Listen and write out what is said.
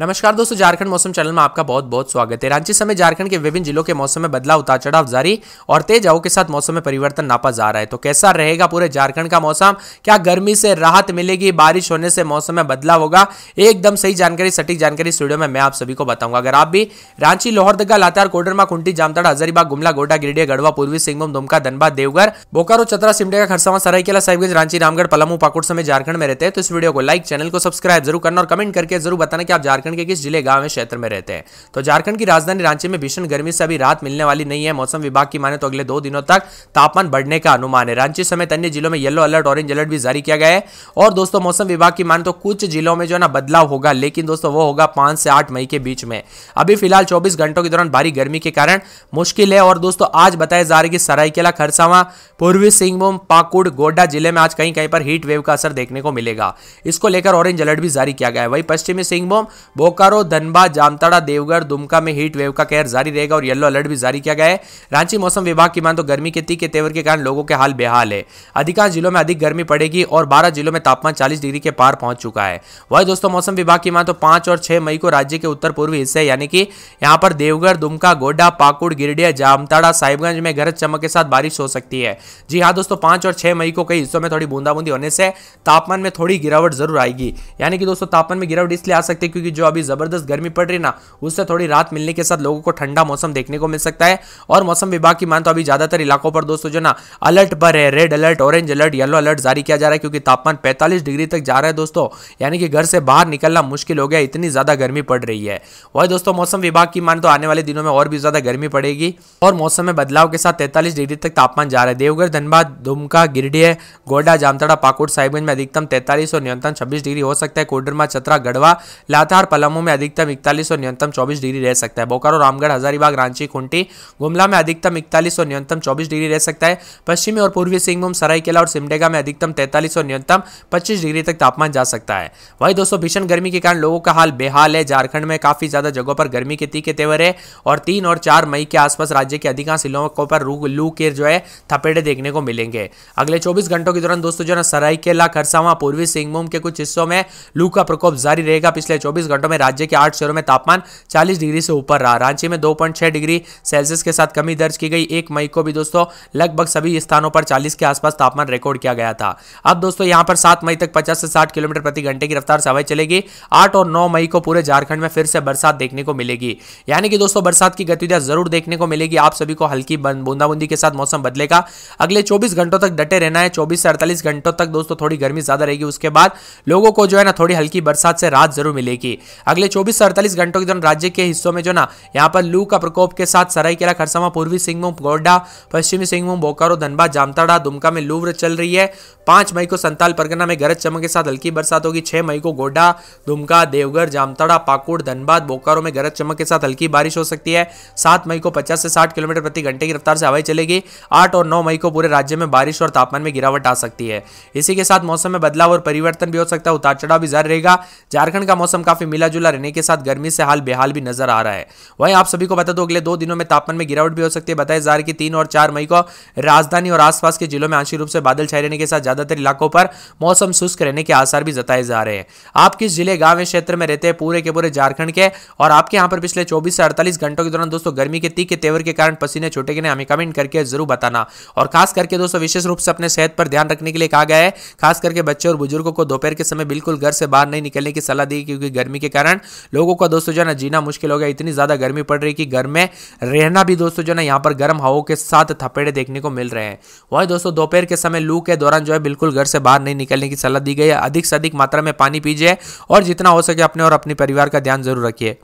नमस्कार दोस्तों झारखंड मौसम चैनल में आपका बहुत बहुत स्वागत है रांची समेत झारखंड के विभिन्न जिलों के मौसम में बदलाव उतार चढ़ाव जारी और तेज हवाओं के साथ मौसम में परिवर्तन नापा जा रहा है तो कैसा रहेगा पूरे झारखंड का मौसम क्या गर्मी से राहत मिलेगी बारिश होने से मौसम में बदलाव होगा एकदम सही जानकारी सटीक जानकारी स्टूडियो में मैं आप सभी को बताऊंगा अगर आप भी रांची लोहरदगा लातार कोडरमा खुंटी जामताड़ा हजारीबाग गुमला गोडा गिरिडीह गढ़वा पूर्वी सिंहभूम दुमका धनबाद देवघर बोकारो चतरा सिमडेगा खरसावा सरायकेला साहिबगंज रांची रामगढ़ पलामू पाकुड़ समेत झारखंड में रहते हैं तो इस वीडियो को लाइक चैनल को सब्सक्राइब जरूर करना और कमेंट करके जरूर बताना कि आप झारखंड झारखंड के किस जिले गांव क्षेत्र में रहते हैं तो झारखंड की राजधानी रांची में भीषण गर्मी से अभी रात मिलने वाली नहीं है मौसम विभाग की माने तो अगले दो दिनों तक तापमान बढ़ने का अनुमान है रांची समेत अन्य जिलों में येलो अलर्ट ऑरेंज अलर्ट भी जारी किया गया है और दोस्तों मौसम विभाग की माने तो कुछ जिलों में जो है ना बदलाव होगा लेकिन दोस्तों वो होगा पांच से आठ मई के बीच में अभी फिलहाल चौबीस घंटों के दौरान भारी गर्मी के कारण मुश्किल है और दोस्तों आज बताया जा रहा है कि सरायकेला खरसावा पूर्वी सिंहभूम पाकुड़ गोड्डा जिले में आज कहीं कहीं पर हीट वेव का असर देखने को मिलेगा इसको लेकर ऑरेंज अलर्ट भी जारी किया गया है वही पश्चिमी सिंहभूम बोकारो धनबाद जामताड़ा देवगढ़ दुमका में हीट वेव का कहर जारी रहेगा और येलो अलर्ट भी जारी किया गया है रांची मौसम विभाग की मान तो गर्मी के तीखे तेवर के कारण लोगों के हाल बेहाल है अधिकांश जिलों में अधिक गर्मी पड़ेगी और बारह जिलों में तापमान चालीस डिग्री के पार पहुंच चुका है वही दोस्तों मौसम विभाग की मान तो पांच और छह मई को राज्य के उत्तर पूर्वी हिस्से यानी कि यहाँ पर देवगढ़ दुमका गोड्डा पाकुड़ गिरडिया जामताड़ा साहिबगंज में गरज चमक के साथ बारिश हो सकती है जी हाँ दोस्तों पांच और छह मई को कई हिस्सों में थोड़ी बूंदाबूंदी होने से तापमान में थोड़ी गिरावट जरूर आएगी यानी कि दोस्तों तापमान में गिरावट इसलिए आ सकती है क्योंकि जो अभी ज़बरदस्त गर्मी पड़ रही ना उससे थोड़ी रात मिलने के साथ लोगों को ठंडा मौसम देखने को मिल सकता है और मौसम विभाग की मान तो अभी ज़्यादातर इलाकों पर दोस्तों जो ना अलर्ट पर है red alert orange alert yellow alert जारी किया जा रहा है क्योंकि तापमान पैंतालीस डिग्री तक जा रहा है दोस्तों यानी कि घर से बाहर निकलना मुश्किल हो गया इतनी ज़्यादा गर्मी पड़ रही है वही दोस्तों मौसम विभाग की मान तो आने वाले दिनों में और भी ज़्यादा गर्मी पड़ेगी और मौसम में बदलाव के साथ तैतालीस डिग्री तक तापमान जा रहा है देवघर धनबाद दुमका गिरडीह गोडा जामताड़ा पाकुड़ साहिबगंज में अधिकतम तैतालीस और न्यूनतम छब्बीस डिग्री हो सकता है कोडरमा चतरा गढ़वा लातार पलामू में अधिकतम इकतालीस और न्यूनतम चौबीस डिग्री रह सकता है बोकारो रामगढ़ हजारीबाग रांची खुंटी गुमला में अधिकतम इकतालीस और न्यूनतम चौबीस डिग्री रह सकता है पश्चिमी और पूर्वी सिंहभूम सरायकेला और सिमडेगा में अधिकतम तैंतालीस और न्यूनतम पच्चीस डिग्री तक तापमान जा सकता है वही दोस्तों भीषण गर्मी के कारण लोगों का हाल बेहाल है झारखंड में काफी ज्यादा जगहों पर गर्मी के तीखे तेवर है और तीन और चार मई के आसपास राज्य के अधिकांश इलाकों पर लू के जो है थपेड़े देखने को मिलेंगे अगले 24 घंटों के दौरान दोस्तों जो है सरायकेला खरसावा पूर्वी सिंहभूम के कुछ हिस्सों में लू का प्रकोप जारी रहेगा पिछले 24 घंटों घंटों में राज्य के आठ शहरों में तापमान चालीस डिग्री से ऊपर रहा रांची में दो डिग्री सेल्सियस के साथ कमी दर्ज की गई एक मई को भी दोस्तों लगभग सभी स्थानों पर चालीस के आसपास तापमान रिकॉर्ड किया गया था अब दोस्तों यहाँ पर सात मई तक पचास से साठ किलोमीटर प्रति घंटे की रफ्तार से हवाई चलेगी आठ और नौ मई को पूरे झारखंड में फिर से बरसात देखने को मिलेगी यानी कि दोस्तों बरसात की गतिविधियां जरूर देखने को मिलेगी आप सभी को हल्की बूंदाबूंदी के साथ मौसम बदलेगा अगले चौबीस घंटों तक डटे रहना है चौबीस से अड़तालीस घंटों तक दोस्तों थोड़ी गर्मी ज्यादा रहेगी उसके बाद लोगों को जो है ना थोड़ी हल्की बरसात से राहत जरूर मिलेगी अगले चौबीस से अड़तालीस घंटों के दौरान राज्य के हिस्सों में जो ना यहाँ पर लू का प्रकोप के साथ सरायकेला खरसावा पूर्वी सिंहभूम गोड्डा पश्चिमी सिंहभूम बोकारो धनबाद जामताड़ा दुमका में लूव्र चल रही है पांच मई को संताल परगना में गरज चमक के साथ हल्की बरसात होगी छह मई को गोड्डा दुमका देवघर जामताड़ा पाकुड़ धनबाद बोकारो में गरज चमक के साथ हल्की बारिश हो सकती है सात मई को पचास से साठ किलोमीटर प्रति घंटे की रफ्तार से हवाई चलेगी आठ और नौ मई को पूरे राज्य में बारिश और तापमान में गिरावट आ सकती है इसी के साथ मौसम में बदलाव और परिवर्तन भी हो सकता है उतार चढ़ाव भी जारी रहेगा झारखंड का मौसम काफी मिला जुला रहने के साथ गर्मी से हाल बेहाल भी नजर आ रहा है वहीं आप सभी को बता दो अगले दो दिनों में तापमान में गिरावट भी हो सकती है बताया जा रहा है कि तीन और चार मई को राजधानी और आसपास के जिलों में आंशिक रूप से बादल छाए रहने के साथ ज्यादातर इलाकों पर मौसम शुष्क रहने के आसार भी जताए जा रहे हैं आप किस जिले गांव क्षेत्र में रहते हैं पूरे के पूरे झारखंड के और आपके यहाँ पर पिछले चौबीस से अड़तालीस घंटों के दौरान दोस्तों गर्मी के तीखे तेवर के कारण पसीने छोटे के हमें कमेंट करके जरूर बताना और खास करके दोस्तों विशेष रूप से अपने सेहत पर ध्यान रखने के लिए कहा गया है खास करके बच्चे और बुजुर्गों को दोपहर के समय बिल्कुल घर से बाहर नहीं निकलने की सलाह दी क्योंकि गर्मी के के कारण लोगों का दोस्तों जो है ना जीना मुश्किल हो गया इतनी ज़्यादा गर्मी पड़ रही कि घर में रहना भी दोस्तों जो है ना यहाँ पर गर्म हवाओं के साथ थपेड़े देखने को मिल रहे हैं वही दोस्तों दोपहर के समय लू के दौरान जो है बिल्कुल घर से बाहर नहीं निकलने की सलाह दी गई है अधिक से अधिक मात्रा में पानी पीजिए और जितना हो सके अपने और अपने परिवार का ध्यान जरूर रखिए